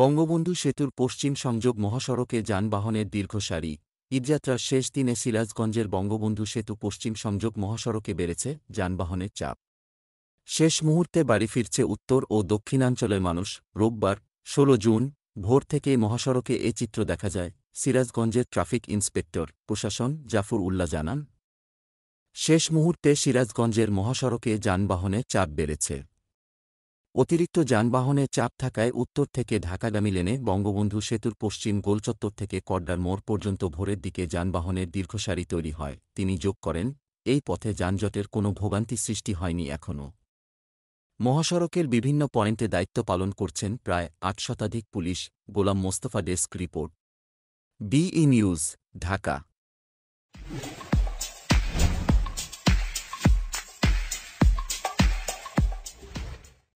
বঙ্গবন্ধু সেতুর পশ্চিম সংযোগ মহাসড়কে যানবাহনের দীর্ঘ সারি ঈদযাত্রার শেষ দিনে সিরাজগঞ্জের বঙ্গবন্ধু সেতু পশ্চিম সংযোগ মহাসড়কে বেড়েছে যানবাহনের চাপ শেষ মুহূর্তে বাড়ি ফিরছে উত্তর ও দক্ষিণাঞ্চলের মানুষ রোববার ১৬ জুন ভোর থেকেই মহাসড়কে এ চিত্র দেখা যায় সিরাজগঞ্জের ট্রাফিক ইন্সপেক্টর প্রশাসন জাফর উল্লাহ জানান শেষ মুহূর্তে সিরাজগঞ্জের মহাসড়কে যানবাহনে চাপ বেড়েছে অতিরিক্ত যানবাহনে চাপ থাকায় উত্তর থেকে ঢাকাগামী লেনে বঙ্গবন্ধু সেতুর পশ্চিম গোলচত্বর থেকে কড্ডার মোড় পর্যন্ত ভোরের দিকে যানবাহনের দীর্ঘসারি তৈরি হয় তিনি যোগ করেন এই পথে যানজটের কোনো ভোগান্তি সৃষ্টি হয়নি এখনও মহাসড়কের বিভিন্ন পয়েন্টে দায়িত্ব পালন করছেন প্রায় আট শতাধিক police Golam Mostafa desk report বিই নিউজ ঢাকা